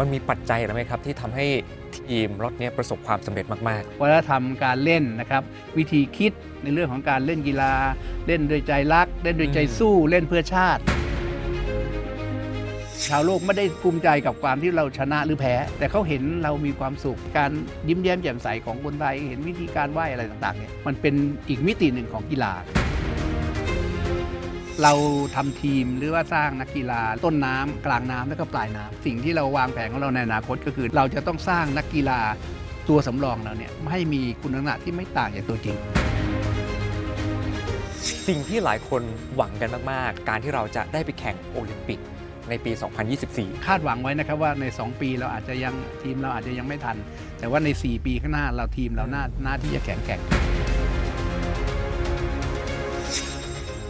มันมีปัจจัยอะไรไหมครับ ที่ทำให้ทีมรถนี้ประสบความสำเร็จมาก ๆ วัฒนธรรมการเล่นนะครับ วิธีคิดในเรื่องของการเล่นกีฬา เล่นโดยใจรัก เล่นโดยใจสู้เล่นเพื่อชาติ ชาวโลกไม่ได้ภูมิใจกับความที่เราชนะหรือแพ้ แต่เขาเห็นเรามีความสุขการยิ้มแย้มแจ่มใสของคนไทยเห็นวิธีการไหว้อะไรต่าง ๆ เนี่ยมันเป็นอีกมิติหนึ่งของกีฬาเราทำทีมหรือว่าสร้างนักกีฬาต้นน้ำ กลางน้ำและก็ปลายน้ำ สิ่งที่เราวางแผนของเราในอนาคตก็คือเราจะต้องสร้างนักกีฬาตัวสำรองเราเนี่ยให้มีคุณลักษณะที่ไม่ต่างจากตัวจริงสิ่งที่หลายคนหวังกันมากๆการที่เราจะได้ไปแข่งโอลิมปิกในปี2024คาดหวังไว้นะครับว่าใน 2 ปีเราอาจจะยังทีมเราอาจจะยังไม่ทัน แต่ว่าใน 4 ปีข้างหน้าเราทีมเราหน้าหน้าที่จะแข่งแข่ง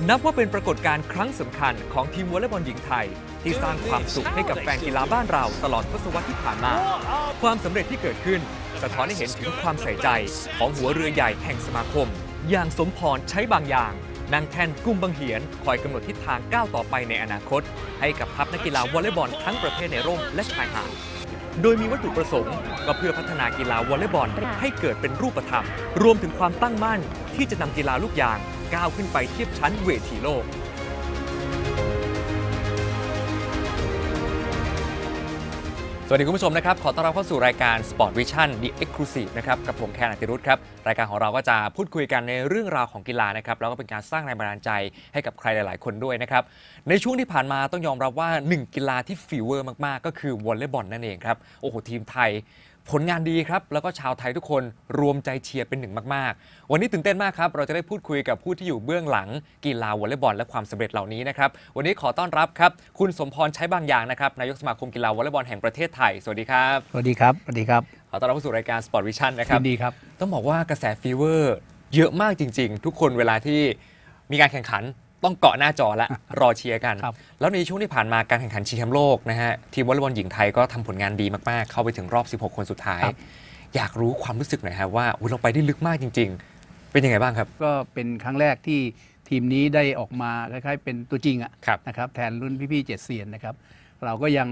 นับว่าเป็นปรากฏการณ์ครั้งสำคัญของทีมวอลเลย์บอลหญิงไทย ที่สร้างความสุขให้กับแฟนกีฬาบ้านเราตลอดทศวรรษที่ผ่านมา ความสำเร็จที่เกิดขึ้นสะท้อนให้เห็นถึงความใส่ใจ ของหัวเรือใหญ่แห่งสมาคม อย่างสมพรใช้บางอย่างนางแทนกุ้มบังเหียน คอยกำหนดทิศทางก้าวต่อไปในอนาคต ให้กับทัพนักกีฬาวอลเลย์บอลทั้งประเภทในร่ม และชายหาดโดยมีวัตถุประสงค์ ก็เพื่อพัฒนากีฬาวอลเลย์บอลให้เกิดเป็นรูปธรรม รวมถึงความตั้งมั่นที่จะนำกีฬาลูกยางก้าวขึ้นไปเทียบชั้นเวทีโลกสวัสดีคุณผู้ชมนะครับ ขอต้อนรับเข้าสู่รายการ Sport Vision The Exclusive นะครับกับผมแคนอัติรุธครับ รายการของเราก็จะพูดคุยกันในเรื่องราวของกีฬานะครับแล้วก็เป็นการสร้างแรงบันดาลใจให้กับใครหลาย ๆคนด้วยนะครับ ในช่วงที่ผ่านมาต้องยอมรับว่า 1กีฬาที่ฟีเวอร์มากๆ ก็คือวอลเลย์บอลนั่นเองครับ โอ้โห ทีมไทยผลงานดีครับแล้วก็ชาวไทยทุกคนรวมใจเชียร์เป็นหนึ่งมาก ๆ วันนี้ตื่นเต้นมากครับเราจะได้พูดคุยกับผู้ที่อยู่เบื้องหลัง กีฬาวอลเลย์บอล และความสำเร็จเหล่านี้นะครับวันนี้ขอต้อนรับครับคุณสมพรใช้บางอย่างนะครับนายกสมาคมกีฬาวอลเลย์บอลแห่งประเทศไทย สวัสดีครับ สวัสดีครับสวัสดีครับขอต้อนรับสู่รายการปอร์ตวิชั่นนะครับดีครับต้องบอกว่ากระแสฟีเวอร์เยอะมากจริงๆทุกคนเวลาที่มีการแข่งขันต้องเกาะหน้าจอละรอเชียร์กัน แล้วในช่วงที่ผ่านมาการแข่งขันชิงแชมป์โลกนะฮะ ทีมวอลเลย์บอลหญิงไทยก็ทำผลงานดีมากๆ เข้าไปถึงรอบ 16 คนสุดท้าย อยากรู้ความรู้สึกหน่อยฮะว่าเราไปได้ลึกมากจริงๆ เป็นยังไงบ้างครับ ก็เป็นครั้งแรกที่ทีมนี้ได้ออกมา คล้ายๆ เป็นตัวจริงอะนะครับแทนรุ่นพี่ๆเจ็ดเซียนนะครับเราก็ยัง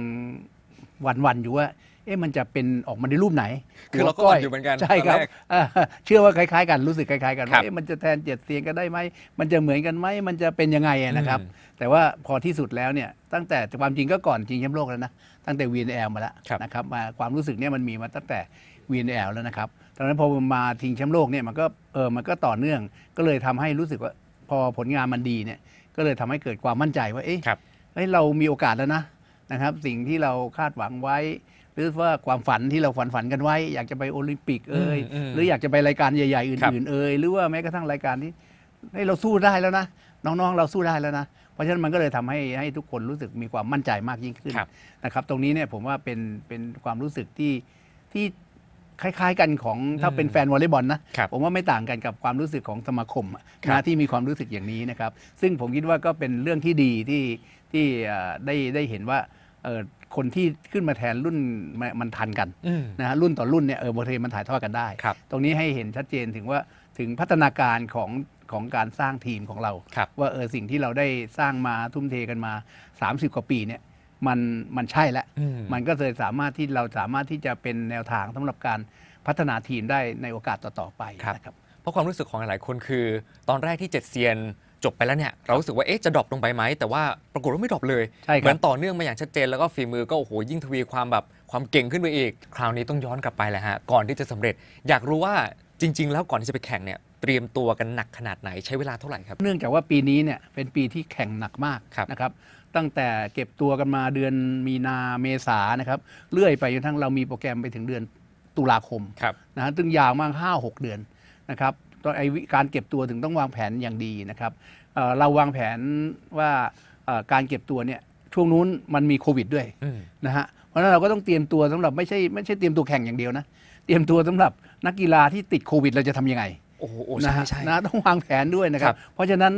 วันๆอยู่ว่าเอ๊ะมันจะเป็นออกมาในรูปไหน คือเราก็อยู่เหมือนกันใช่ครับ เชื่อว่าคล้ายๆ กัน รู้สึกคล้ายๆกันว่าเอ๊ะมันจะแทนเจ็ดเสียงกันได้ไหม มันจะเหมือนกันไหม มันจะเป็นยังไงนะครับ แต่ว่าพอที่สุดแล้วเนี่ย ตั้งแต่ความจริงก็ก่อนจริงแชมป์โลกแล้วนะ ตั้งแต่วีนแอลมาแล้วนะครับ มาความรู้สึกเนี่ยมันมีมาตั้งแต่วีนแอลแล้วนะครับ ตอนนั้นพอมาทิงแชมป์โลกเนี่ยมันก็เออ มันก็ต่อเนื่อง ก็เลยทำให้รู้สึกว่าพอผลงานมันดีเนี่ย ก็เลยทำให้เกิดความมั่นใจว่าเอ๊ะเรามีโอกาสแล้วนะนะครับ สิ่งที่เราคาดหวังไว้หรือว่าความฝันที่เราฝันฝันกันไว้ อยากจะไปโอลิมปิกเอ่ยหรืออยากจะไปรายการใหญ่ๆ อื่นๆเอ่ยหรือว่าแม้กระทั่งรายการที่เราสู้ได้แล้วนะ น้องๆ เราสู้ได้แล้วนะ เพราะฉะนั้นมันก็เลยทำให้ให้ทุกคนรู้สึกมีความมั่นใจมากยิ่งขึ้นนะครับ ตรงนี้เนี่ยผมว่าเป็นเป็นความรู้สึกที่ที่คล้าย ๆกันของถ้าเป็นแฟนวอลเลย์บอลนะผมว่าไม่ต่างกันกับความรู้สึกของสมาคมนะที่มีความรู้สึกอย่างนี้นะครับ ซึ่งผมคิดว่าก็เป็นเรื่องที่ดีที่ที่ได้ได้เห็นว่าคนที่ขึ้นมาแทนรุ่นมันทันกันนะฮะรุ่นต่อรุ่นเนี่ยเออบทเรียนมันถ่ายทอดกันได้ ตรงนี้ให้เห็นชัดเจนถึงว่าถึงพัฒนาการของของการสร้างทีมของเรา ว่าเออสิ่งที่เราได้สร้างมาทุ่มเทกันมา 30 กว่าปีเนี่ยมันมันใช่แล้วมันก็เลยสามารถที่เราสามารถที่จะเป็นแนวทางสำหรับการพัฒนาทีมได้ในโอกาสต่อๆไปครับเพราะความรู้สึกของหลายคนคือ ตอนแรกที่เจ็ดเซียนจบไปแล้วเนี่ยเรารู้สึกว่าเอ๊ะจะดรอปลงไปไหมแต่ว่าปรากฏว่าไม่ดรอปเลยเหมือนต่อเนื่องมาอย่างชัดเจนแล้วก็ฝีมือก็โอ้โหยิ่งทวีความแบบความเก่งขึ้นไปอีก คราวนี้ต้องย้อนกลับไปแหละฮะก่อนที่จะสำเร็จ อยากรู้ว่าจริง ๆ แล้วก่อนที่จะไปแข่งเนี่ยเตรียมตัวกันหนักขนาดไหนใช้เวลาเท่าไหร่ครับ เนื่องจากว่าปีนี้เนี่ยเป็นปีที่แข่งหนักมากนะครับตั้งแต่เก็บตัวกันมาเดือนมีนาเมษานะครับเลื่อยไปจนทั้งเรามีโปรแกรมไปถึงเดือนตุลาคมคนะฮะซึ่งยาวมาก 5 6 เดือนนะครับตอนไอการเก็บตัวถึงต้องวางแผนอย่างดีนะครับเเราวางแผนว่าการเก็บตัวเนี่ยช่วงนู้นมันมีโควิดด้วยนะฮะเพราะนั้นเราก็ต้องเตรียมตัวสำหรับไม่ใช่ไม่ใช่เตรียมตัวแข่งอย่างเดียวนะเตรียมตัวสำหรับนักกีฬาที่ติดโควิดเราจะทํำยังไงโอ้โหนะฮะนะต้องวางแผนด้วยนะครับ เพราะฉะนั้น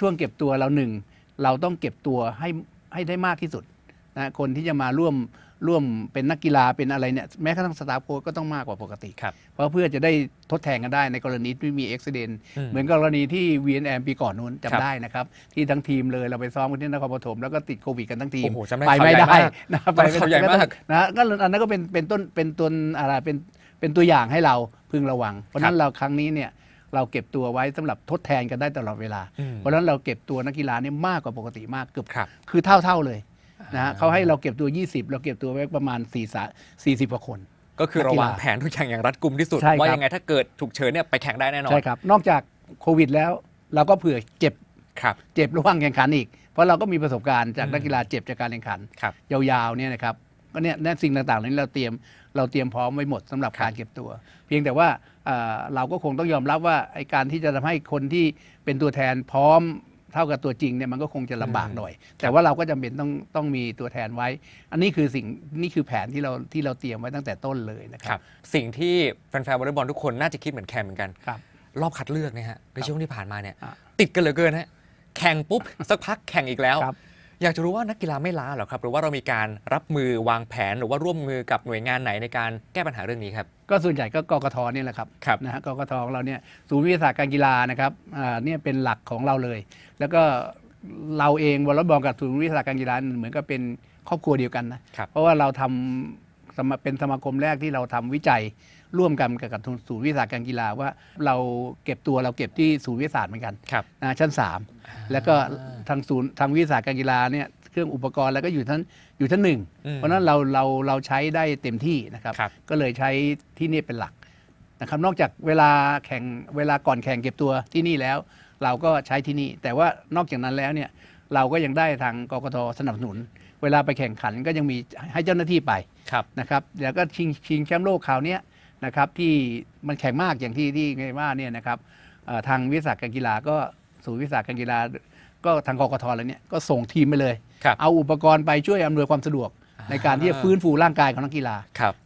ช่วงเก็บตัวเราหนึ่งเราต้องเก็บตัวให้ให้ได้มากที่สุดนะคนที่จะมาร่วมร่วมเป็นนักกีฬาเป็นอะไรเนี่ย แม้กระทั่งสตาฟโค้ชก็ต้องมากกว่าปกติเพราะเพื่อจะได้ทดแทนกันได้ในกรณีที่มีอุบิเหตุเหมือนกรณีที่ VNM ปีก่อนนู้นจำได้นะครับ ที่ทั้งทีมเลยเราไปซ้อมกันที่นครปฐมแล้วก็ติดโควิดกันทั้งทีมไปไม่ได้นะไปไม่ได้นะก็อันนั้นก็เป็นเป็นต้นเป็นต้นอะไรเป็นเป็นตัวอย่างให้เราพึงระวัง เพราะนั้นเราครั้งนี้เนี่ยเราเก็บตัวไว้สำหรับทดแทนกันได้ตลอดเวลาเพราะฉะนั้นเราเก็บตัวนักกีฬาเนี่ยมากกว่าปกติมากเกือบคคือเท่าๆเลยนะฮะเขาให้เราเก็บตัว 20 เราเก็บตัวไว้ประมาณ4ิ0กว่าคน ก็คือระวางแผนทุกอย่างอย่างรัดกุมที่สุด่ว่ายังไงถ้าเกิดถูกเชิญเนี่ยไปแข่งได้แน่นอนใช่ครับนอกจากโควิดแล้ว เราก็เผื่อเจ็บครับเจ็บระหว่างแข่งขันอีก เพราะเราก็มีประสบการณ์จากนักกีฬาเจ็บจากการแข่งขันครับยาวๆเนี่ยนะครับ ก็เนี่ยนสิ่งต่างๆนี้เราเตรียมเราเตรียมพร้อมไว้หมดสำหรับการเก็บตัว เพียงแต่ว่าเราก็คงต้องยอมรับว่าไอการที่จะทำให้คนที่เป็นตัวแทนพร้อมเท่ากับตัวจริงเนี่ยมันก็คงจะลำบากหน่อย แต่ว่าเราก็จำเป็นต้องต้องมีตัวแทนไว้ อันนี้คือสิ่งนี่คือแผนที่เราที่เราเตรียมไว้ตั้งแต่ต้นเลยนะครับ สิ่งที่แฟนๆวอลเลย์บอลทุกคนน่าจะคิดเหมือนแคมเหมือนกันครับรอบคัดเลือกนะฮะในช่วงที่ผ่านมาเนี่ยติดกันเหลือเกินฮะแข่งปุ๊บ สักพักแข่งอีกแล้วอยากจะรู้ว่านักกีฬาไม่ล้าหรอครับหรือว่าเรามีการรับมือวางแผนหรือว่าร่วมมือกับหน่วยงานไหนในการแก้ปัญหาเรื่องนี้ครับก็ส่วนใหญ่ก็กกทเนี่ยแหละครับรบนะฮะกกทของเราเนี่ยศูนย์วิทยาศาสตร์การกีฬานะครับอ่าเนี่ยเป็นหลักของเราเลย แล้วก็เราเองวอลเลย์บอลกับศูนย์วิทยาศาสตร์การกีฬา เหมือนกับเป็นครอบครัวเดียวกันนะเพราะว่าเราทำเป็นสมาคมแรกที่เราทำวิจัยร่วมกันกับศูนย์วิทยาการกีฬาว่า เราเก็บตัวเราเก็บที่ศูนย์วิทยาเหมือนกันนะชั้น 3 แล้วก็ทางศูนย์ทางวิทยาการกีฬาเนี่ยเครื่องอุปกรณ์แล้วก็อยู่ทั้นอยู่ทั้นหนึ่งเพราะนั้นเราเราเราใช้ได้เต็มที่นะครับรบก็เลยใช้ที่นี่เป็นหลักนะครับ นอกจากเวลาแข่งเวลาก่อนแข่งเก็บตัวที่นี่แล้ว เราก็ใช้ที่นี่ แต่ว่านอกจากนั้นแล้วเนี่ยเราก็ยังได้ทางกกตสนับสนุน เวลาไปแข่งขันก็ยังมีให้เจ้าหน้าที่ไปนะครับแล้วก็ชิงชิงแชมป์โลกคราวนี้นะครับที่มันแข็งมากอย่างที่ที่ว่าเนี่ยนะครับทางวิสาหกรรกีฬาก็ศูนย์วิสาหกรรกีฬาก็ทางกกทแล้วเนี่ยก็ส่งทีมไปเลย เอาอุปกรณ์ไปช่วยอำนวยความสะดวกในการที่จะฟื้นฟูร่างกายของนักกีฬา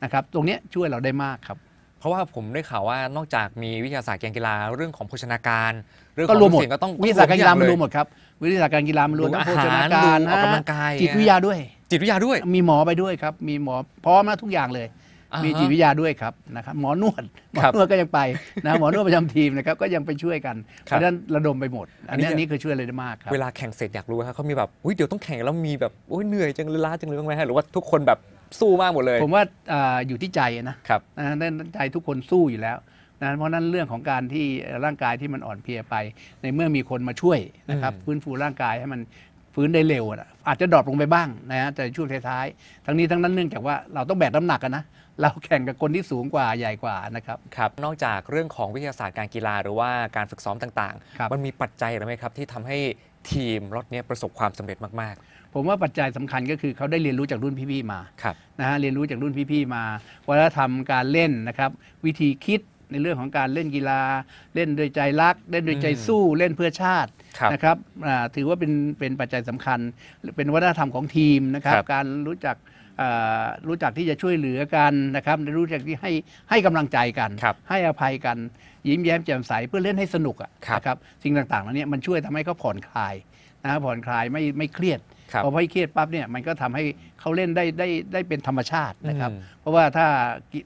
นะครับ ตรงนี้ช่วยเราได้มากครับ เพราะว่าผมได้ข่าวว่านอกจากมีวิทยาศาสตร์การกีฬาเรื่องของโภชนาการเรื่องของรวมหมดก็ต้องวิทยาศาสตร์การกีฬามันรวมหมดครับวิทยาศาสตร์การกีฬามันรวมทั้งโภชนาการออกกำลังกายจิตวิทยาด้วย จิตวิทยาด้วยมีหมอไปด้วยครับมีหมอพร้อมนะทุกอย่างเลยมีจิตวิทยาด้วยครับนะครับหมอนวดหมอนวดก็ยังไปนะหมอนวดประจำทีมนะครับก็ยังไปช่วยกันเพราะนั้นระดมไปหมด อันนี้อันนี้คือช่วยเลยได้มากครับเวลาแข่งเสร็จอยากรู้ครับเขามีแบบอุ้ยเดี๋ยวต้องแข่งแล้วมีแบบโอ้ยเหนื่อยจังเลยล้าจังเลยบ้างไหมหรือว่าทุกคนแบบสู้มากหมดเลยผมว่าอยู่ที่ใจนะครับนั่นใจทุกคนสู้อยู่แล้วนะเพราะนั้นเรื่องของการที่ร่างกายที่มันอ่อนเพลียไปในเมื่อมีคนมาช่วยนะครับ ฟื้นฟูร่างกายให้มันฟื้นได้เร็วอาจจะดรอปลงไปบ้างนะฮะแต่ช่วงท้ายๆทั้งนี้ทั้งนั้นเนื่องจากว่าเราต้องแบกน้ำหนักนะเราแข่งกับคนที่สูงกว่าใหญ่กว่านะครับครับ นอกจากเรื่องของวิทยาศาสตร์การกีฬาหรือว่าการฝึกซ้อมต่างๆ มันมีปัจจัยอะไรไหมครับ ที่ทำให้ทีมรถนี้ประสบความสำเร็จมากๆ ผมว่าปัจจัยสำคัญก็คือเขาได้เรียนรู้จากรุ่นพี่ ๆ มานะฮะเรียนรู้จากรุ่นพี่ ๆ มา วัฒนธรรมการเล่นนะครับวิธีคิดในเรื่องของการเล่นกีฬา เล่นด้วยใจรัก เล่นด้วยใจสู้ เล่นเพื่อชาตินะครับถือว่าเป็นเป็นปัจจัยสำคัญเป็นวัฒนธรรมของทีมนะครับการรู้จักรู้จักที่จะช่วยเหลือกันนะครับ รู้จักที่ให้ให้กำลังใจกัน ให้อภัยกัน ยิ้มแย้มแจ่มใส เพื่อเล่นให้สนุกนะครับสิ่งต่างๆเหล่านี้มันช่วยทำให้เขาผ่อนคลายนะผ่อนคลายไม่ไม่เครียดพอพอ่เครียดปั๊บเนี่ยมันก็ทำให้เขาเล่นได้ได้ได้เป็นธรรมชาตินะครับ เพราะว่าถ้า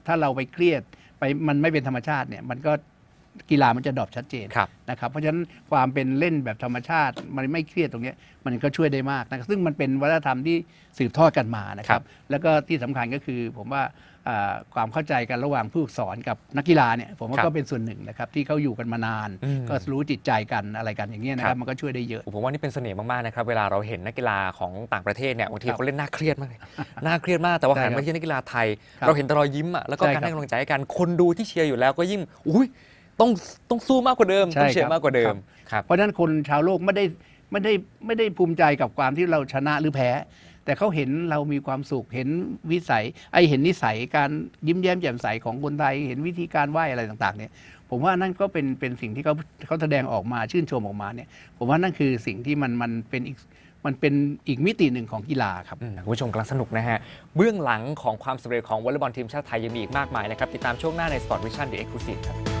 ถ้าเราไปเครียดไปมันไม่เป็นธรรมชาติเนี่ยมันก็กีฬามันจะดรอปชัดเจนนะครับ เพราะฉะนั้นความเป็นเล่นแบบธรรมชาติมันไม่เครียดตรงนี้มันก็ช่วยได้มากนะซึ่งมันเป็นวัฒนธรรมที่สืบทอดกันมานะครับ แล้วก็ที่สำคัญก็คือผมว่าความเข้าใจกันระหว่างผู้สอนกับนักกีฬาเนี่ยผมว่าก็เป็นส่วนหนึ่งนะครับ ที่เขาอยู่กันมานาน ก็รู้จิตใจกันอะไรกันอย่างเงี้ยนะครับมันก็ช่วยได้เยอะ ผมว่านี่เป็นเสน่ห์มากๆนะครับ เวลาเราเห็นนักกีฬาของต่างประเทศเนี่ยบางทีเขาเล่นน่าเครียดมากน่าเครียดมากแต่ว่าหันมาที่นักกีฬาไทย เราเห็นตรอยยิ้มอ่ะแล้วก็การให้กำลังใจกันคนดูที่เชียร์อยู่แล้ว ก็ยิ่งอุ้ยต้องต้องสู้มากกว่าเดิมต้องเชียร์มากกว่าเดิม เพราะฉะนั้นคนชาวโลกไม่ได้ไม่ได้ไม่ได้ภูมิใจกับความที่เราชนะหรือแพ้ แต่เขาเห็นเรามีความสุขเห็นวิสัยไอเห็นนิสัยการยิ้มแย้มแจ่มใสของคนไทยเห็นวิธีการไหวอะไรต่างๆเนี่ยผมว่านั่นก็เป็นเป็นสิ่งที่เขาเขาแสดงออกมาชื่นชมออกมาเนี่ยผมว่านั่นคือสิ่งที่มันมันเป็นอีกมันเป็นอีกมิติหนึ่งของกีฬาครับคุณผู้ชมกำลังสนุกนะฮะเบื้องหลังของความสำเร็จของวอลเลย์บอลทีมชาติไทยยังมีอีกมากมายนะครับติดตามช่วงหน้าใน Sport Vision The Exclusive ครับ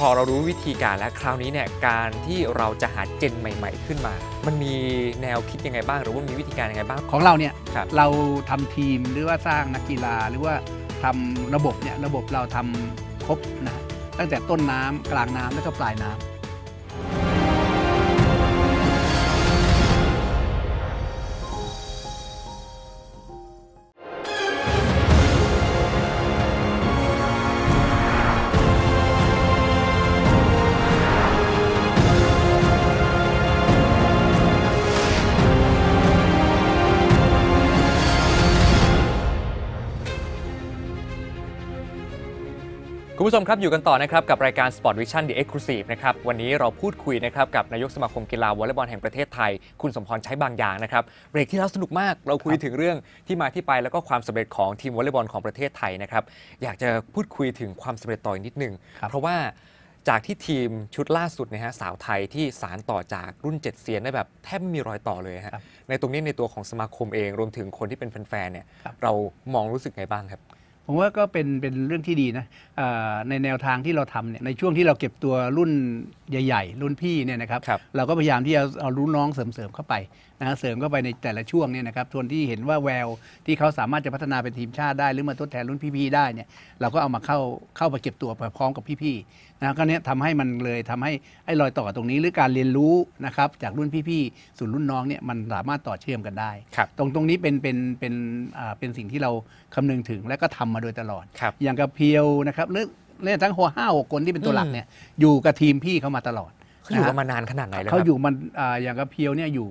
พอเรารู้วิธีการแล้วคราวนี้เนี่ยการที่เราจะหาเจนใหม่ ๆ ขึ้นมา มันมีแนวคิดยังไงบ้าง หรือว่ามีวิธีการยังไงบ้าง ของเราเนี่ยรเราทำทีมหรือว่าสร้างนักกีฬาหรือว่าทำระบบเนี่ยระบบเราทำครบนะตั้งแต่ต้นน้ำกลางน้ำแล้วก็ปลายน้ำุณผู้ชมครับอยู่กันต่อนะครับกับรายการ Sport Vision The Exclusive นะครับวันนี้เราพูดคุยนะครับกับนายกสมาคมกีฬาวอลเลย์บอลแห่งประเทศไทย คุณสมพรใช้บางอย่างนะครับเบรกที่แล้วสนุกมากเราคุยถึงเรื่องที่มาที่ไปแล้วก็ความสำเร็จของทีมวอลเลย์บอลของประเทศไทยนะครับอยากจะพูดคุยถึงความสำเร็จต่อยนิดนึง เพราะว่าจากที่ทีมชุดล่าสุดนะฮะสาวไทยที่สารต่อจากรุ่น 7เซียนได้แบบแทบไม่มีรอยต่อเลยฮะในตรงนี้ในตัวของสมาคมเองรวมถึงคนที่เป็นแฟนๆเนี่ยเรามองรู้สึกไงบ้างครับผมว่าก็เป็นเป็นเรื่องที่ดีนะในแนวทางที่เราทำเนี่ยในช่วงที่เราเก็บตัวรุ่นใหญ่ ๆ รุ่นพี่เนี่ยนะครับรบเราก็พยายามที่จะเอารุ่นน้องเสริมๆเข้าไปนะเสริมเข้าไปในแต่ละช่วงเนี่ยนะครับทวนที่เห็นว่าแววที่เขาสามารถจะพัฒนาเป็นทีมชาติได้หรือมาทดแทนรุ่นพี่ๆได้เนี่ยเราก็เอามาเข้าเข้าไปเก็บตัวไปพร้อมกับพี่ๆนะก็เนี้ยทำให้มันเลยทำให้ไอ้รอยต่อตรงนี้หรือการเรียนรู้นะครับจากรุ่นพี่ๆสู่รุ่นน้องเนี่ยมันสามารถต่อเชื่อมกันได้ ตรงตรงนี้เป็นเป็นเป็นเป็นสิ่งที่เราคำนึงถึง และก็ทำมาโดยตลอด อย่างกับเพียวนะครับหรือเ่ยทั้งหัวห้าหกคนที่เป็นตัวหลักเนี่ยอยู่กับทีมพี่เขามาตลอดเขาอยู่มานานขนาดไหนแลวเขาอยู่มันอย่างกับเพียวเนี่ยอยู่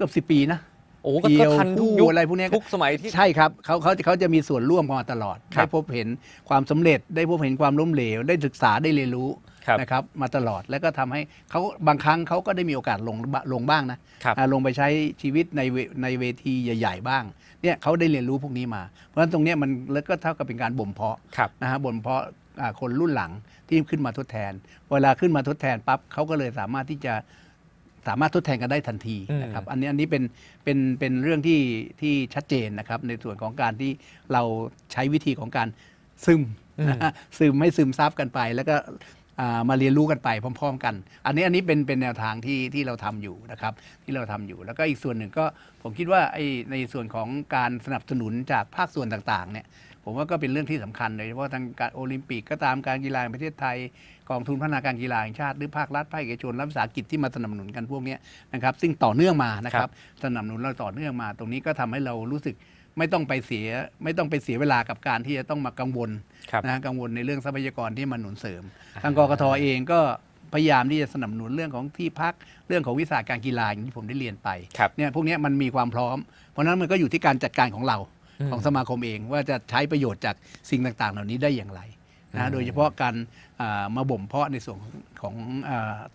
กือบสิปีนะโอ้ก็ทันทุกยุคอะไรพวกนี้ทุกสมัยที่ ใช่ครับเขาเขาเขาจะมีส่วนร่วมมาตลอด ได้พบเห็นความสำเร็จได้พบเห็นความล้มเหลวได้ศึกษาได้เรียนรู้นะครับมาตลอดแล้วก็ทำให้เขาบางครั้งเขาก็ได้มีโอกาสลงลงบ้างนะลงไปใช้ชีวิตในในเวทีใหญ่ๆบ้าง เนี่ยเขาได้เรียนรู้พวกนี้มา เพราะฉะนั้นตรงนี้มันแล้วก็เท่ากับเป็นการบ่มเพาะนะฮะบ่มเพาะคนรุ่นหลังที่ขึ้นมาทดแทนเวลาขึ้นมาทดแทนปั๊บเขาก็เลยสามารถที่จะสามารถทดแทนกันได้ทันทีนะครับอันนี้อันนี้เป็นเป็นเป็นเรื่องที่ที่ชัดเจนนะครับ ในส่วนของการที่เราใช้วิธีของการซึมซึมไม่ซึมซับกันไป แล้วก็มาเรียนรู้กันไปพร้อมๆ กัน อันนี้อันนี้เป็นเป็นแนวทางที่ที่เราทำอยู่นะครับที่เราทำอยู่แล้วก็อีกส่วนหนึ่งก็ผมคิดว่าไอในส่วนของการสนับสนุนจากภาคส่วนต่าง ๆ เนี่ยผมว่าก็เป็นเรื่องที่สำคัญเลยเฉพาะทางการโอลิมปิกก็ตามการกีฬาประเทศไทยกองทุนพัฒนาการกีฬาแห่งชาติหรือภาครัฐภาคเอกชนรัฐวิสาหกิจที่มาสนับสนุนกันพวกนี้นะครับซึ่งต่อเนื่องมานะครับสนับสนุนเราต่อเนื่องมา ตรงนี้ก็ทำให้เรารู้สึกไม่ต้องไปเสีย ไม่ต้องไปเสียเวลากับการที่จะต้องมากังวลนะกังวลในเรื่องทรัพยากรที่มาหนุนเสริม ทางกกทเองก็พยายามที่จะสนับสนุนเรื่องของที่พักเรื่องของวิสาการกีฬาอย่างที่ผมได้เรียนไปเนี่ยพวกนี้มันมีความพร้อม เพราะนั้นมันก็อยู่ที่การจัดการของเราของสมาคมเองว่าจะใช้ประโยชน์จากสิ่งต่างๆ เหล่านี้ได้อย่างไรนะ โดยเฉพาะการมาบ่มเพาะในส่วนของ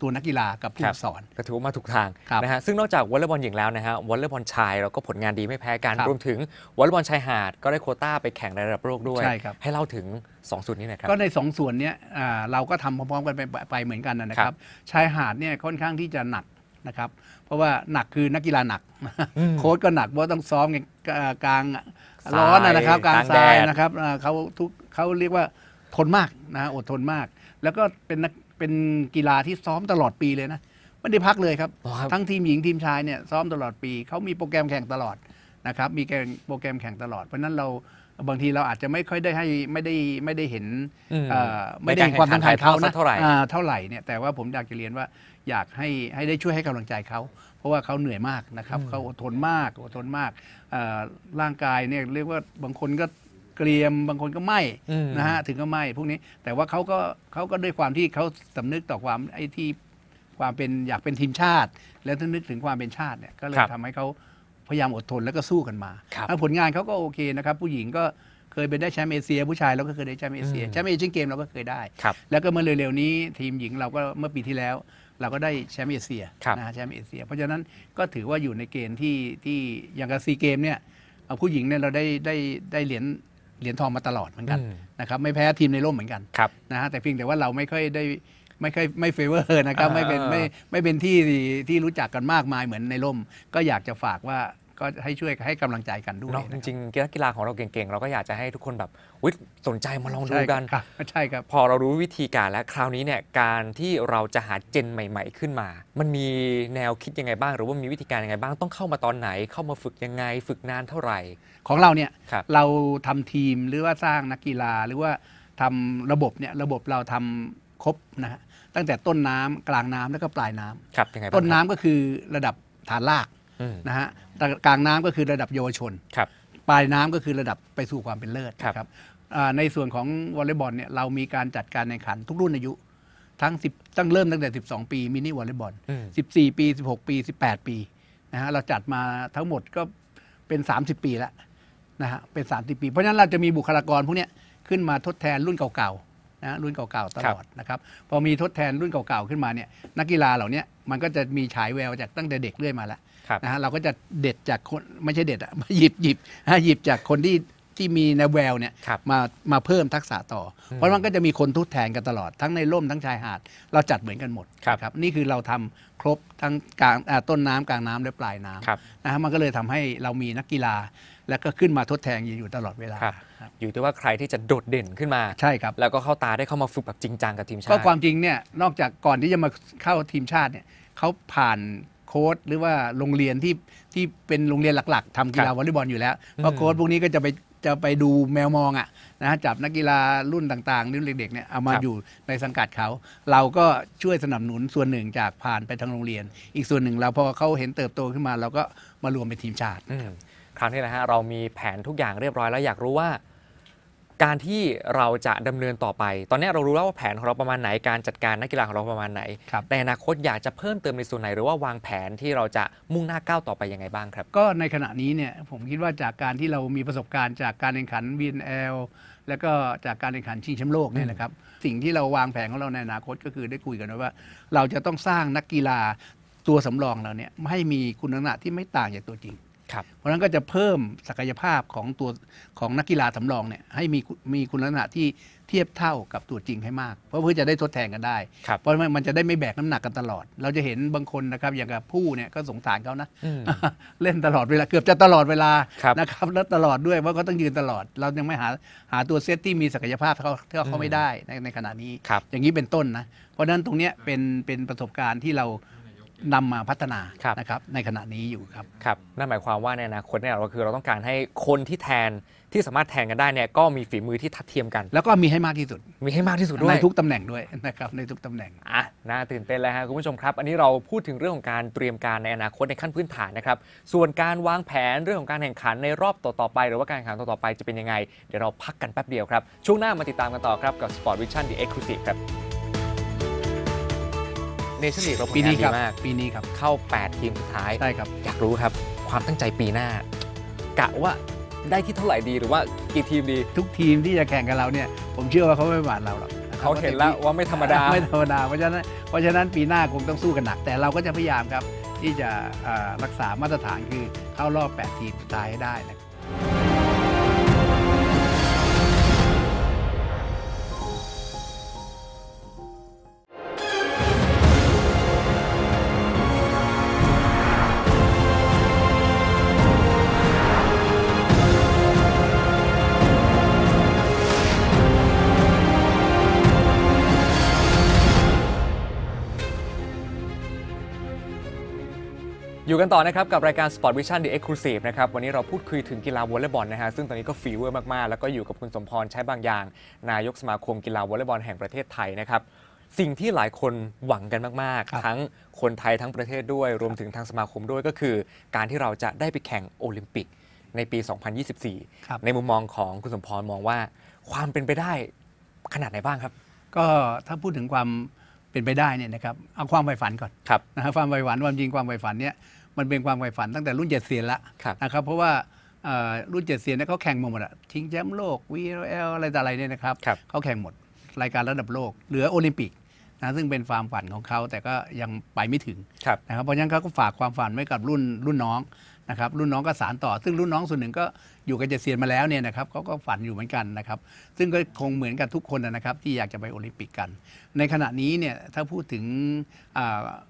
ตัวนักกีฬากับผู้สอนกระถือว่ามาถูกทางนะฮะซึ่งนอกจากวอลเลย์บอลหญิงแล้วนะฮะวอลเลย์บอลชายเราก็ผลงานดีไม่แพ้กัน รวมถึงวอลเลย์บอลชายหาดก็ได้โคต้าไปแข่งในระดับโลกด้วย ให้เล่าถึง 2 ส่วนนี้นะครับก็ใน 2 ส่วนนี้เราก็ทำพร้อมๆกันไปเหมือนกันนะครับชายหาดเนี่ยค่อนข้างที่จะหนักนะครับเพราะว่าหนักคือนักกีฬาหนัก โค้ชก็หนักเพราะต้องซ้อมกลางร้อนนะครับกลางทรายนะครับเขาทุกเขาเรียกว่าทนมากนะอดทนมาก แล้วก็เป็นเป็นกีฬาที่ซ้อมตลอดปีเลยนะไม่ได้พักเลยครับ ทั้งทีมหญิงทีมชายเนี่ยซ้อมตลอดปีเขามีโปรแกรมแข่งตลอดนะครับมีโปรแกรมแข่งตลอดเพราะนั้นเราบางทีเราอาจจะไม่ค่อยได้ให้ไม่ได้ไม่ได้เห็นไม่ได้ความทันทายเท่าร่เท่าไหร่เนี่ยแต่ว่าผมอยากจะเรียนว่าอยากให้ให้ได้ช่วยให้กำลังใจเขา เพราะว่าเขาเหนื่อยมากนะครับเขาอดทนมากอดทนมากร่างกายเนี่ยเรียกว่าบางคนก็เกรียมบางคนก็ไหม่นะฮะถึงก็ไหมพวกนี้แต่ว่าเขาก็เขาก็ด้วยความที่เขาสำนึกต่อความไอ้ที่ความเป็นอยากเป็นทีมชาติ แล้วนึกถึงความเป็นชาติเนี่ยก็เลยทำให้เขาพยายามอดทนแล้วก็สู้กันมาผลงานเขาก็โอเคนะครับ ผู้หญิงก็เคยเป็นได้แชมป์เอเชีย ผู้ชายเราก็เคยได้แชมป์เอเชียแชมป์เอเชียนเกมเราก็เคยได้แล้วก็เมื่อเร็วๆนี้ ทีมหญิงเราก็เมื่อปีที่แล้วเราก็ได้ แชมป์เอเชียนะแชมป์เอเชีย เพราะฉะนั้นก็ถือว่าอยู่ในเกณฑ์ที่ที่อย่างกับซีเกมเนี่ยผู้หญิงเนี่ยเราได้ได้ได้เหรียญเหรียญทองมาตลอดเหมือนกันนะครับไม่แพ้ทีมในร่มเหมือนกันนะฮะแต่เพียงแต่ว่าเราไม่ค่อยได้ไม่ค่อยไม่เฟเวอร์นะครับ ไม่เป็นไม่ไม่เป็นที่ที่รู้จักกันมากมายเหมือนในร่มก็อยากจะฝากว่าก็ให้ช่วยให้กำลังใจกันด้วยจริงๆกีฬากีฬาของเราเก่งๆเราก็อยากจะให้ทุกคนแบบสนใจมาลองดูกันใช่ครับพอเรารู้วิธีการแล้วคราวนี้เนี่ยการที่เราจะหาเจนใหม่ ๆ ขึ้นมา มันมีแนวคิดยังไงบ้าง หรือว่ามีวิธีการยังไงบ้าง ต้องเข้ามาตอนไหน เข้ามาฝึกยังไงฝึกนานเท่าไหร่ ของเราเนี่ยรเราทำทีมหรือว่าสร้างนักกีฬา หรือว่าทำระบบเนี่ยระบบเราทำครบนะฮะตั้งแต่ต้นน้ำ กลางน้ำแล้วก็ปลายน้ำต้นน้ำก็คือระดับฐานรากนะฮะกลางน้ำก็คือระดับเยาวชน ปลายน้ำก็คือระดับไปสู่ความเป็นเลิศครับในส่วนของวอลเลย์บอลเนี่ยเรามีการจัดการแข่งขันทุกรุ่นอายุทั้ง10ตั้งเริ่มตั้งแต่ 12 ปีมินิวอลเลย์บอล14 ปี 16 ปี 18 ปีนะฮะเราจัดมาทั้งหมดก็เป็น 30 ปีแล้วนะฮะเป็น30ปีเพราะฉะนั้นเราจะมีบุคลากรพวกนี้ขึ้นมาทดแทนรุ่นเก่าๆนะรุ่นเก่าๆตลอดนะครับพอมีทดแทนรุ่นเก่าๆขึ้นมาเนี่ยนักกีฬาเหล่านี้มันก็จะมีฉายแววจากตั้งแต่เด็กเรื่อยมาแล้วนะฮะเราก็จะเด็ดจากคนไม่ใช่เด็ดอะมาหยิบหยิบหยิบจากคนที่ที่มีในแววเนี่ยมามาเพิ่มทักษะต่อ เพราะมันก็จะมีคนทดแทนกันตลอด ทั้งในร่มทั้งชายหาด เราจัดเหมือนกันหมดครับนี่คือเราทำครบทั้งกลางต้นน้ำกลางน้ำและปลายน้ำนะฮะมันก็เลยทำให้เรามีนักกีฬา แล้วก็ขึ้นมาทดแทนอยู่ตลอดเวลาอยู่ที่ว่าใครที่จะโดดเด่นขึ้นมาใช่ครับแล้วก็เข้าตาได้เข้ามาฝึกแบบจริงจังกับทีมชาติก็ความจริงเนี่ยนอกจากก่อนที่จะมาเข้าทีมชาติเนี่ยเขาผ่านค้ดหรือว่าโรงเรียนที่ที่เป็นโรงเรียนหลัก ๆทำกีฬาวอลเลย์บอลอยู่แล้วเพราะโค้ดพวกนี้ก็จะไปจะไปดูแมวมองอ่ะนะจับนักกีฬารุ่นต่างๆรุ่นเด็กๆเนี่ยเอามาอยู่ในสังกัดเขา เราก็ช่วยสนับสนุนส่วนหนึ่งจากผ่านไปทางโรงเรียน อีกส่วนหนึ่งเราพอเขาเห็นเติบโตขึ้นมาเราก็มารวมเป็นทีมชาติครั้งนี้นะฮะเรามีแผนทุกอย่างเรียบร้อยแล้วอยากรู้ว่าการที่เราจะดำเนินต่อไป ตอนนี้เรารู้แล้วว่าแผนของเราประมาณไหน การจัดการนักกีฬาของเราประมาณไหนในอนาคตอยากจะเพิ่มเติมในส่วนไหนหรือว่าวางแผนที่เราจะมุ่งหน้าก้าวต่อไปยังไงบ้างครับ ก็ในขณะนี้เนี่ยผมคิดว่าจากการที่เรามีประสบการณ์จากการแข่งขันวีแอลแล้วก็จากการแข่งขันชิงแชมป์โลกเนี่ยนะครับสิ่งที่เราวางแผนของเราในอนาคตก็คือได้คุยกันว่า เราจะต้องสร้างนักกีฬาตัวสำรองเราเนี่ยให้มีคุณลักษณะที่ไม่ต่างจากตัวจริงเพราะนั้นก็จะเพิ่มศักยภาพของตัวของนักกีฬาสำรองเนี่ยให้มีมีคุณลักษณะที่เทียบเท่ากับตัวจริงให้มากเพราะเพื่อจะได้ทดแทนกันได้ เพราะมันจะได้ไม่แบกน้ำหนักกันตลอด เราจะเห็นบางคนนะครับ อย่างกับผู้เนี่ยก็สงสารเขานะ เล่นตลอดเวลาเกือบจะตลอดเวลานะครับแล้วตลอดด้วยว่าเขาต้องยืนตลอดเรายังไม่หาหาตัวเซตที่มีศักยภาพเขาเขาไม่ได้ในในขณะนี้อย่างนี้เป็นต้นนะเพราะฉะนั้นตรงนี้เป็นเป็นประสบการณ์ที่เรานำมาพัฒนานะครับในขณะนี้อยู่ครับครับนั่นหมายความว่าในอนาคตเนี่ยเราคือเราต้องการให้คนที่แทนที่สามารถแทนกันได้เนี่ยก็มีฝีมือที่ทัดเทียมกัน แล้วก็มีให้มากที่สุด มีให้มากที่สุดด้วยในทุกตำแหน่งด้วยนะครับในทุกตำแหน่งอ่ะน่าตื่นเต้นแล้วับคุณผู้ชมครับ อันนี้เราพูดถึงเรื่องของการเตรียมการในอนาคตในขั้นพื้นฐานนะครับส่วนการวางแผนเรื่องของการแข่งขันในรอบต่อๆไป หรือว่าการแข่งขันต่อๆไปจะเป็นยังไง เดี๋ยวเราพักกันแป๊บเดียวครับช่วงหน้ามาติดตามกันต่อครับกับ Sport Vision The Exclusive ครับเนชั่นลีกเราปีนี้ครับปีนี้ครับเข้า 8 ทีมสุดท้ายใช่ครับอยากรู้ครับ ความตั้งใจปีหน้า กะว่าได้ที่เท่าไหร่ดีหรือว่ากี่ทีมดีทุกทีมที่จะแข่งกับเราเนี่ย ผมเชื่อว่าเขาไม่หวานเราหรอกเขาเห็นแล้วว่าไม่ธรรมดาไม่ธรรมดา เพราะฉะนั้นเพราะฉะนั้น ปีหน้าคงต้องสู้กันหนักแต่เราก็จะพยายามครับที่จะรักษามาตรฐานคือเข้ารอบ 8 ทีมสุดท้ายให้ได้นะครับอยู่กันต่อนะครับกับรายการ Sport Vision The Exclusive นะครับวันนี้เราพูดคุยถึงกีฬาวอลเลย์บอลนะฮะ ซึ่งตอนนี้ก็ฟีเวอร์มากๆ แล้วก็อยู่กับคุณสมพรใช้บางอย่าง นายกสมาคมกีฬาวอลเลย์บอลแห่งประเทศไทยนะครับ สิ่งที่หลายคนหวังกันมากๆ ทั้งคนไทยทั้งประเทศด้วยรวมถึงทางสมาคมด้วยก็คือการที่เราจะได้ไปแข่งโอลิมปิกในปี 2024 ในมุมมองของคุณสมพรมองว่าความเป็นไปได้ขนาดไหนบ้างครับ ก็ถ้าพูดถึงความเป็นไปได้เนี่ยนะครับเอาความใฝ่ฝันก่อนนะครับความใฝ่ฝันความจริงความใฝ่ฝันเนี่ยมันเป็นความใฝ่ฝันตั้งแต่รุ่นเจ็ดเซียนละนะครับ เพราะว่ารุ่นเจ็ดเซียนเนี่ยเขาแข่งหมดอะทิงแชมป์โลกวีเอลอะไรต่ออะไรเนี่ยนะครับเขาแข่งหมดรายการระดับโลกเหลือโอลิมปิกนะซึ่งเป็นความฝันของเขาแต่ก็ยังไปไม่ถึงนะครับเพราะฉะนั้นเขาก็ฝากความฝันไว้กับรุ่นรุ่นน้องนะครับรุ่นน้องก็สารต่อซึ่งรุ่นน้องส่วนหนึ่งก็อยู่กับเจเซียนมาแล้วเนี่ยนะครับเขาก็ฝันอยู่เหมือนกันนะครับซึ่งก็คงเหมือนกันทุกคนนะครับที่อยากจะไปโอลิมปิกกัน ในขณะนี้เนี่ยถ้าพูดถึง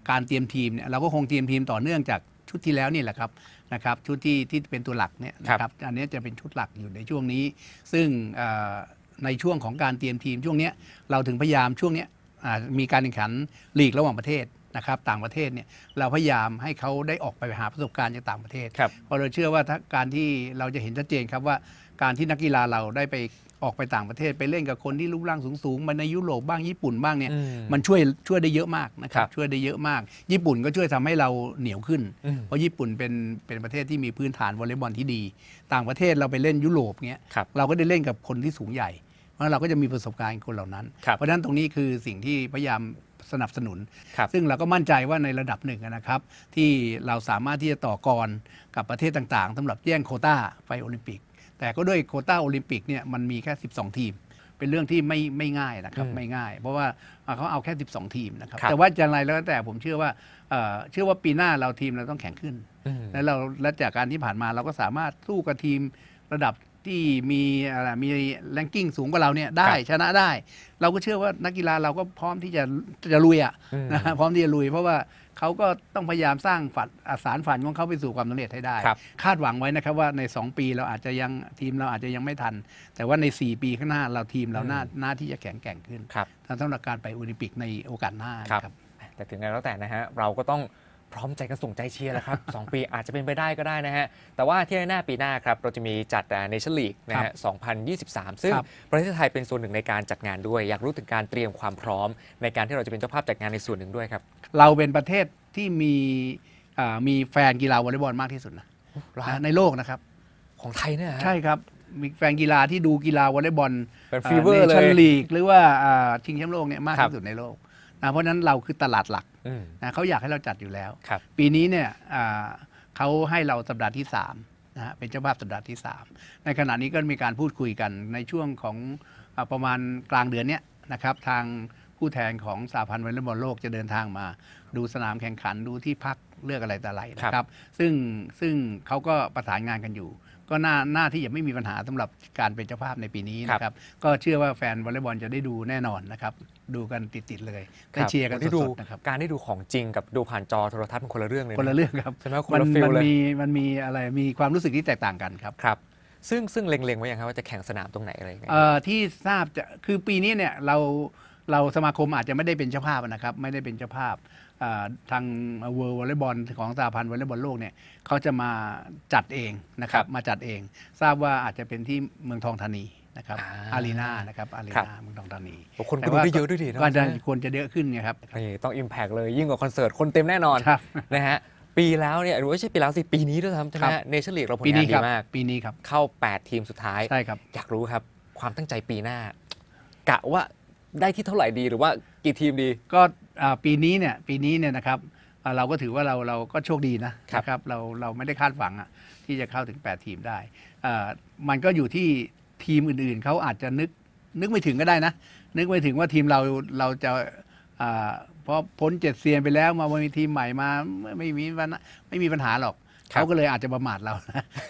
การเตรียมทีมเนี่ยเราก็คงเตรียมทีมต่อเนื่องจากชุดที่แล้วนี่แหละครับนะครับชุดที่ ที่เป็นตัวหลักเนี่ยนะครับอันนี้จะเป็นชุดหลักอยู่ในช่วงนี้ ซึ่งในช่วงของการเตรียมทีมช่วงนี้เราถึงพยายามช่วงนี้มีการแข่งขันลีกระหว่างประเทศนะครับต่างประเทศเนี่ยเราพยายามให้เขาได้ออกไปหาประสบการณ์จากต่างประเทศเพราะเราเชื่อว่าการที่เราจะเห็นชัดเจนครับว่าการที่นักกีฬาเราได้ไปออกไปต่างประเทศไปเล่นกับคนที่รูปร่างสูงๆ มาในยุโรปบ้างญี่ปุ่นบ้างเนี่ยมันช่วยช่วยได้เยอะมากนะครับช่วยได้เยอะมาก ญี่ปุ่นก็ช่วยทำให้เราเหนียวขึ้น เพราะญี่ปุ่นเป็นเป็นประเทศที่มีพื้นฐานวอลเลย์บอลที่ดี ต่างประเทศเราไปเล่นยุโรปเงี้ยเราก็ได้เล่นกับคนที่สูงใหญ่ เพราะเราก็จะมีประสบการณ์คนเหล่านั้น เพราะฉะนั้นตรงนี้คือสิ่งที่พยายามสนับสนุน ซึ่งเราก็มั่นใจว่าในระดับหนึ่งนะครับที่เราสามารถที่จะต่อกรกับประเทศต่างๆสำหรับแย่งโคต้าไปโอลิมปิกแต่ก็ด้วยโคต้าโอลิมปิกเนี่ยมันมีแค่ 12 ทีม เป็นเรื่องที่ไม่ไม่ง่ายนะครับไม่ง่ายเพราะว่าเขาเอาแค่ 12 ทีมนะครับแต่ว่าจะอะไรแล้วแต่ผมเชื่อว่าเชื่อว่าปีหน้าเราทีมเราต้องแข่งขึ้นแล้วเราและจากการที่ผ่านมาเราก็สามารถสู้กับทีมระดับที่มีอะไรมีแรงกิ้งสูงกว่าเราเนี่ยได้ชนะได้ เราก็เชื่อว่านักกีฬาเราก็พร้อมที่จะจะลุยอ่ะนะพร้อมที่จะลุยเพราะว่าเขาก็ต้องพยายามสร้างฝันสารฝันของเขาไปสู่ความสำเร็จให้ได้ คาดหวังไว้นะครับว่าใน 2 ปีเราอาจจะยังทีมเราอาจจะยังไม่ทัน แต่ว่าใน 4 ปีข้างหน้าเราทีมเราหน้าหน้าที่จะแข็งแกร่งขึ้นทั้งสำหรับการไปโอลิมปิกในโอกาสหน้าครับแต่ถึงไงแล้วแต่นะฮะเราก็ต้องพร้อมใจกันส่งใจเชียร์แล้วครับ2ปีอาจจะเป็นไปได้ก็ได้นะฮะ แต่ว่าที่แน่ๆปีหน้าครับ เราจะมีจัดเนชั่นลีกนะฮะ2023 ซึ่งประเทศไทยเป็นส่วนหนึ่งในการจัดงานด้วย อยากรู้ถึงการเตรียมความพร้อม ในการที่เราจะเป็นเจ้าภาพจัดงานในส่วนหนึ่งด้วยครับ เราเป็นประเทศที่มีมีแฟนกีฬาวอลเลย์บอลมากที่สุดนะในโลกนะครับของไทยเนี่ยใช่ครับมีแฟนกีฬาที่ดูกีฬาวอลเลย์บอลเป็นฟีเวอร์เลยชันลีกหรือว่าชิงแชมป์โลกเนี่ยมากที่สุดในโลกเพราะนั้นเราคือตลาดหลักนะเขาอยากให้เราจัดอยู่แล้ว ปีนี้เนี่ยเขาให้เราสัปดาห์ที่3นะเป็นเจ้าภาพสัปดาห์ที่ 3 ในขณะนี้ก็มีการพูดคุยกันในช่วงของประมาณกลางเดือนเนี้ยนะครับทางผู้แทนของสหพันธ์วอลเลย์บอลโลกจะเดินทางมาดูสนามแข่งขันดูที่พักเลือกอะไรแต่ไรนะครับซึ่งซึ่งเขาก็ประสานงานกันอยู่ก็น่า น่าที่จะไม่มีปัญหาสำหรับการเป็นเจ้าภาพในปีนี้นะครับ ก็เชื่อว่าแฟนวอลเลย์บอลจะได้ดูแน่นอนนะครับ ดูกันติดๆเลย ได้เชียร์กันสดๆนะครับ การได้ดูของจริงกับดูผ่านจอโทรทัศน์นคนละเรื่องเลยคนละเรื่องครับใช่ไหมคนละฟิลเลยมันมี มันมีอะไร มีความรู้สึกที่แตกต่างกันครับ ครับ ซึ่งซึ่งเล็งๆไว้ยังครับว่าจะแข่งสนามตรงไหนอะไรยองงที่ทราบจะ คือปีนี้เนี่ยเรา เราสมาคมอาจจะไม่ได้เป็นเจ้าภาพนะครับ ไม่ได้เป็นเจ้าภาพทางเวิร์ลวอลเลย์บอลของสหพันธ์วอลเลย์บอลโลกเนี่ยเขาจะมาจัดเองนะครับ มาจัดเอง ทราบว่าอาจจะเป็นที่เมืองทองธานีนะครับอารีนานะครับอารีนาเมืองทองธานีคนก็ดูได้เยอะด้วยดีนะก็ควรจะเยอะขึ้นนะครับนี่ต้องอิมแพกเลยยิ่งกว่าคอนเสิร์ตคนเต็มแน่นอนนะฮะปีแล้วเนี่ยหรือว่าใช่ปีแล้วสิปีนี้ด้วยซ้ำใช่ไหมเนชั่นลีกเราผลงานดีมากปีนี้ครับเข้า 8 ทีมสุดท้ายใช่ครับอยากรู้ครับความตั้งใจปีหน้ากะว่าได้ที่เท่าไหร่ดีหรือว่ากี่ทีมดีก็ปีนี้เนี่ยปีนี้เนี่ยนะครับเราก็ถือว่าเราเราก็โชคดีนะ ครับ เราเราไม่ได้คาดหวังอะที่จะเข้าถึง 8 ทีมได้ มันก็อยู่ที่ทีมอื่นๆเขาอาจจะนึก นึกไม่ถึงก็ได้นะ นึกไม่ถึงว่าทีมเราเราจะเพราะพ้นเจ็ดเซียนไปแล้วมาวันมีทีมใหม่มาไม่มีไม่มีปัญหาหรอกเขาก็เลยอาจจะประมาทเรา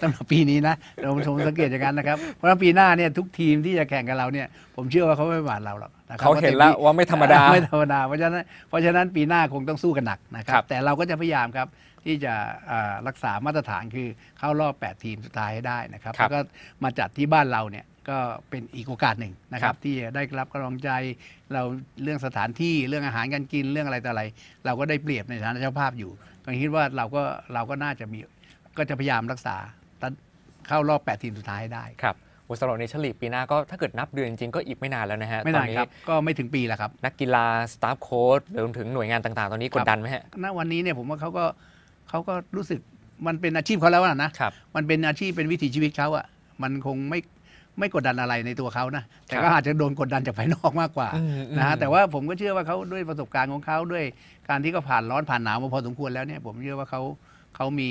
ตัสำหรับปีนี้นะเราชมสังเกตอย่างนั้นนะครับเพราะปีหน้าเนี่ยทุกทีมที่จะแข่งกับเราเนี่ยผมเชื่อว่าเขาไม่ประมาทเราหรอกเขาเห็นแล้วว่าไม่ธรรมดาไม่ธรรมดาเพราะฉะนั้นเพราะฉะนั้นปีหน้าคงต้องสู้กันหนักนะครับแต่เราก็จะพยายามครับที่จะรักษามาตรฐานคือเข้ารอบ8ทีมสุดท้ายให้ได้นะครับแล้วก็มาจัดที่บ้านเราเนี่ยก็เป็นอีกโอกาสหนึ่งนะครับ ที่ได้รับกำลังใจเราเรื่องสถานที่เรื่องอาหารการกินเรื่องอะไรต่ออะไรเราก็ได้เปรียบในฐานะเจ้าภาพอยู่ก็คิดว่าเราก็เราก็น่าจะมีก็จะพยายามรักษาเข้ารอบ 8 ทีมสุดท้ายได้ ครับสำหรับในเฉลี่ปีหน้าก็ถ้าเกิดนับเดือนจริงก็อีกไม่นานแล้วนะฮะไม่นานครับ ก็ไม่ถึงปีแล้วครับ นักกีฬาสตาฟโค้ดรวมถึงหน่วยงานต่างๆ ตอนนี้กดดันไหมฮะณวันนี้เนี่ยผมว่าเขาก็เขาก็รู้สึกมันเป็นอาชีพเขาแล้วนะมันเป็นอาชีพเป็นวิถีชีวิตเขาอะมันคงไม่ไม่กดดันอะไรในตัวเขานะแต่ก็อาจจะโดนกดดันจากภายนอกมากกว่านะฮะแต่ว่าผมก็เชื่อว่าเขาด้วยประสบการณ์ของเขาด้วยการที่เขาผ่านร้อนผ่านหนาวมาพอสมควรแล้วเนี่ยผมเชื่อว่าเขาเขามี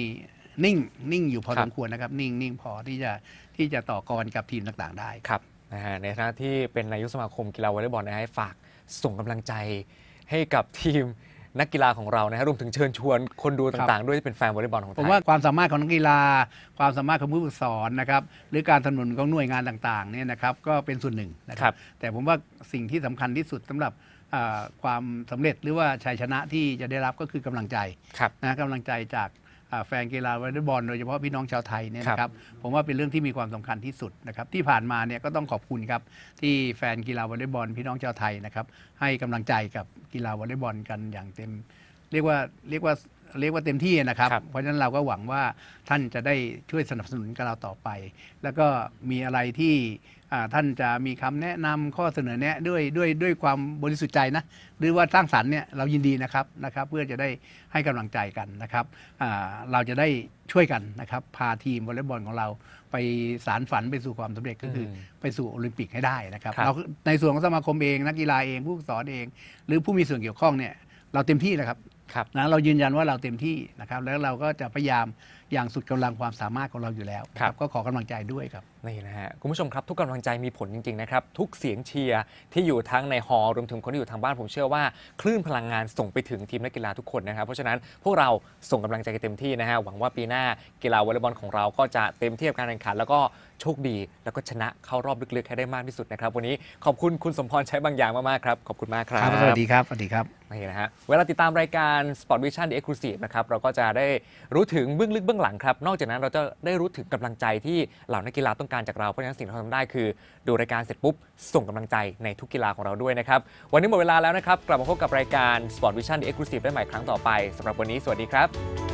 นิ่งนิ่งอยู่พอสมควรนะครับ นิ่งนิ่งพอที่จะที่จะต่อกรกับทีมต่าง ๆ ได้ครับนะฮะในฐานะที่เป็นนายกสมาคมกีฬาวอลเลย์บอลนะฮะฝากส่งกำลังใจให้กับทีมนักกีฬาของเรานะฮะรวมถึงเชิญชวนคนดูต่าง ๆ ด้วยที่เป็นแฟนวอลเลย์บอลของไทผมว่าความสามารถของนักกีฬาความสามารถของผู้ฝึกสอนนะครับหรือการสนับสนุนของหน่วยงานต่างๆเนี่ยนะครับก็เป็นส่วนหนึ่งนะครัรบแต่ผมว่าสิ่งที่สำคัญที่สุดสำหรับความสำเร็จหรือว่าชัยชนะที่จะได้รับก็คือกำลังใจครับนะกำลังใจจากแฟนกีฬาวอลเลย์บอลโดยเฉพาะพี่น้องชาวไทยเนี่ยนะครับ ผมว่าเป็นเรื่องที่มีความสำคัญที่สุดนะครับที่ผ่านมาเนี่ยก็ต้องขอบคุณครับที่แฟนกีฬาวอลเลย์บอล พี่น้องชาวไทยนะครับให้กำลังใจกับกีฬาวอลเลย์บอลกันอย่างเต็มเรียกว่าเรียกว่าเรียกว่าเต็มที่นะครับ เพราะฉะนั้นเราก็หวังว่าท่านจะได้ช่วยสนับสนุนกับเราต่อไป แล้วก็มีอะไรที่ท่านจะมีคำแนะนำข้อเสนอแนะ ด้วยด้วยด้วยความบริสุทธิ์ใจนะหรือว่าสร้างสรรค์เนี่ยเรายินดีนะครับนะครับเพื่อจะได้ให้กำลังใจกันนะครับเราจะได้ช่วยกันนะครับ พาทีมวอลเลย์บอลของเราไปสารฝันไปสู่ความสำเร็จก็คือไปสู่โอลิมปิกให้ได้นะครับเราในส่วนของสมาคมเองนักกีฬาเอง ผู้สอนเอง หรือผู้มีส่วนเกี่ยวข้องเนี่ย เราเต็มที่นะครับนะเรายืนยันว่าเราเต็มที่นะครับ แล้วเราก็จะพยายามอย่างสุดกำลังความสามารถของเราอยู่แล้วครับก็ขอกำลังใจด้วยครับนี่นะฮะคุณผู้ชมครับทุกกำลังใจมีผลจริงๆนะครับทุกเสียงเชียร์ที่อยู่ทั้งในฮอลรวมถึงคนที่อยู่ทางบ้าน ผมเชื่อว่าคลื่นพลังงานส่งไปถึงทีมนักกีฬาทุกคนนะครับเพราะฉะนั้นพวกเราส่งกำลังใจกันเต็มที่นะฮะหวังว่าปีหน้ากีฬาวอลเลย์บอลของเราก็จะเต็มที่กับการแข่งขันแล้วก็โชคดี แล้วก็ชนะเข้ารอบลึกๆให้ได้มากที่สุดนะครับวันนี้ขอบคุณคุณสมพรใช้บางอย่างมากๆครับขอบคุณมากครับสวัสดีครับสวัสดีครับนี่นะฮะเวลาติดตามรายการ Sport Vision Exclusive นะครับเราก็จะได้รู้ถึงเบื้องลึกเบื้องหลังครับ นอกจากนั้นเราจะได้รู้ถึงกำลังใจที่เหล่านักกีฬาต้องการจากเรา เพราะฉะนั้นสิ่งที่เราทำได้คือดูรายการเสร็จปุ๊บ ส่งกำลังใจในทุกกีฬาของเราด้วยนะครับ วันนี้หมดเวลาแล้วนะครับ กลับมาพบกับรายการ Sport Vision Exclusive ได้ใหม่ครั้งต่อไป สำหรับวันนี้ สวัสดีครับ